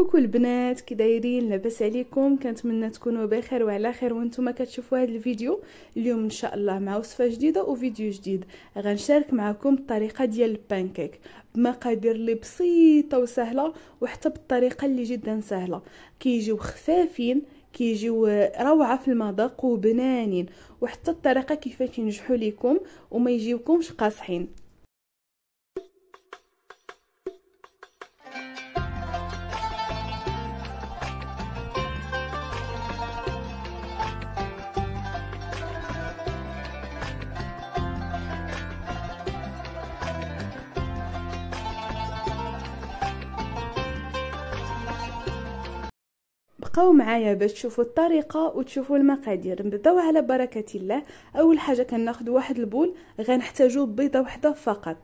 كوكو البنات كي دايرين لاباس عليكم كنتمنى تكونوا بخير وعلى خير وانتم كتشوفوا هذا الفيديو اليوم ان شاء الله مع وصفه جديده وفيديو جديد غنشارك معكم الطريقه ديال البانكيك بمقادير اللي بسيطه وسهله وحتى بالطريقه اللي جدا سهله كيجيو خفافين كيجيو روعه في المذاق وبنانين وحتى الطريقه كيفاش ينجحوا ليكم وما يجيوكمش قاصحين بقاو معايا باش تشوفوا الطريقه وتشوفوا المقادير نبداو على بركه الله اول حاجه كناخذ واحد البول غنحتاجو بيضه وحده فقط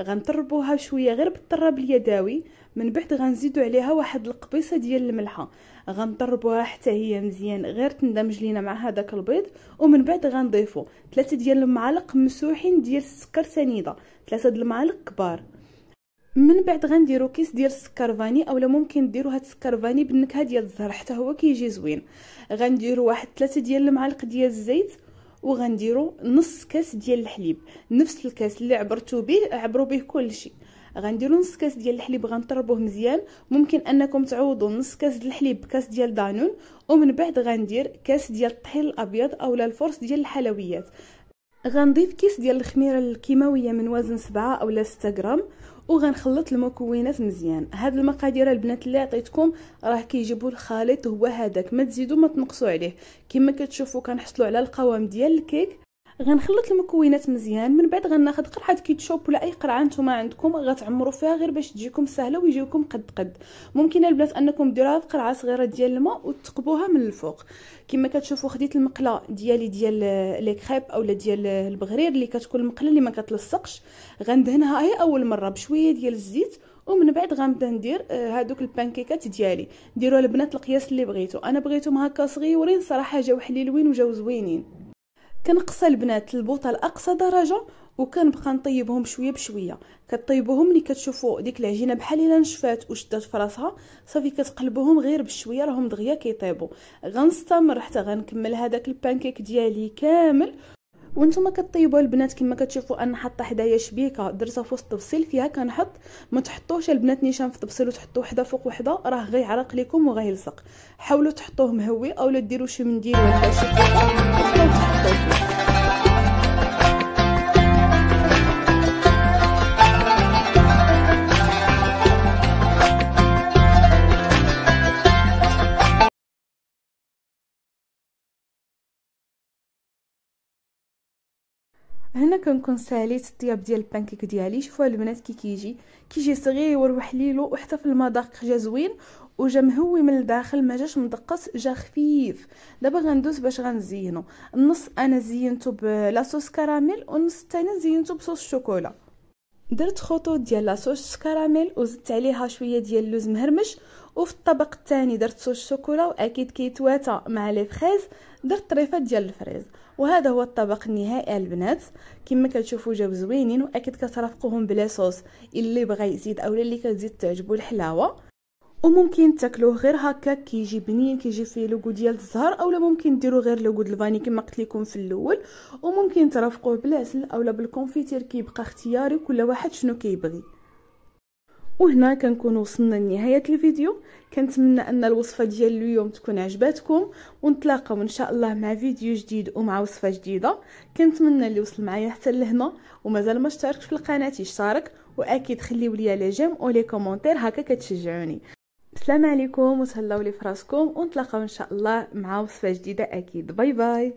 غنطربوها شويه غير بالطراب اليدوي من بعد غنزيدو عليها واحد القبيصه ديال الملحه غنطربوها حتى هي مزيان غير تندمج لينا مع هذاك البيض ومن بعد غنضيفو ثلاثه ديال المعالق مسوحين ديال السكر سنيده ثلاثه د المعالق كبار من بعد غنديرو كيس ديال السكر فاني اولا ممكن ديرو هاد السكر فاني بالنكهه ديال الزهر حتى هو كيجي زوين غنديرو واحد ثلاثة ديال المعالق ديال الزيت وغنديروا نص كاس ديال الحليب نفس الكاس اللي عبرتو به عبرو به كلشي غنديرو نص كاس ديال الحليب غنطربوه مزيان ممكن انكم تعوضوا نص كاس ديال الحليب بكاس ديال دانون ومن بعد غندير كاس ديال الطحين الابيض اولا الفرص ديال الحلويات غنضيف كيس ديال الخميره الكيماويه من وزن سبعة اولا ستة غرام وغنخلط المكونات مزيان هاد المقادير البنات اللي عطيتكم راه كيجيبوا الخليط هو هذاك ما تزيدوا ما تنقصوا عليه كما كتشوفوا كنحصلوا على القوام ديال الكيك غنخلط المكونات مزيان من بعد غناخذ قرعه كيتشوب ولا اي قرعه نتوما عندكم غتعمروا فيها غير باش تجيكم سهله ويجيكم قد قد ممكن البنات انكم ديروا هاد قرعه صغيره ديال الماء وتقبوها من الفوق كما كتشوفوا خديت المقله ديالي ديال لي كريب اولا ديال البغرير اللي كتكون المقله اللي ما كتلصقش غندهنها هي اول مره بشويه ديال الزيت ومن بعد غنبدا ندير آه، هادوك البانكيكات ديالي ديروا البنات القياس اللي بغيتو انا بغيتهم هكا صغيورين صراحه جاو حليلوين وجاوا زوينين كنقصى البنات البوطه لاقصى درجه وكنبقى نطيبهم شويه بشويه كطيبوهم ملي كتشوفوا ديك العجينه بحال الا نشفات وشدات فراسها صافي كتقلبوهم غير بشويه راهم دغيا كيطيبوا غنستمر حتى غنكمل هذاك البانكيك ديالي كامل وانتم كطيبوا البنات كما كتشوفوا انا حاطه حدايا شبيكه درتها في وسط الطبسيل فيها كنحط ما تحطوش البنات نيشان في الطبسيل وتحطوا وحده فوق وحده راه غيعرق لكم وغيلصق حاولوا تحطوه مهوي اولا ديروا شي منديل ولا شي حاجه هنا كنكون ساليت الطياب ديال البانكيك ديالي شوفوا البنات كي كيجي كيجي صغير وحليلو وحتى في المذاق جا زوين وجا مهوي من الداخل ما جاش مدقص جا خفيف دابا غندوز باش غنزينو النص انا زينته بلاصوص كراميل والنص الثاني زينته بصوص الشوكولا درت خطوط ديال لاصوص كراميل وزدت عليها شويه ديال اللوز مهرمش وفي الطبق الثاني درت صوص شوكولا واكيد كيتواتى مع لي فريز درت طريفات ديال الفريز وهذا هو الطبق النهائي البنات كما كتشوفوا جاو زوينين واكيد كترافقوهم بلا صوص اللي بغى يزيد اولا اللي كتزيد تعجبو الحلاوه وممكن تاكلوه غير هكا كيجي بنين كيجي فيه لوغو ديال الزهر اولا ممكن ديروا غير لوغو الفاني كما قلت لكم في الاول وممكن ترافقوه بالعسل اولا بالكونفيتير كيبقى اختياري كل واحد شنو كيبغي وهنا كنكون وصلنا لنهايه الفيديو كنتمنى ان الوصفه ديال اليوم تكون عجباتكم ونتلاقاو ان شاء الله مع فيديو جديد ومع وصفه جديده كنتمنى اللي وصل معايا حتى لهنا ومازال ما اشتركش في القناه يشترك واكيد خليو ليا لي جيم ولي كومونتير هكا كتشجعوني السلام عليكم وتهلاو لي فراسكم ونتلاقاو ان شاء الله مع وصفه جديده اكيد باي باي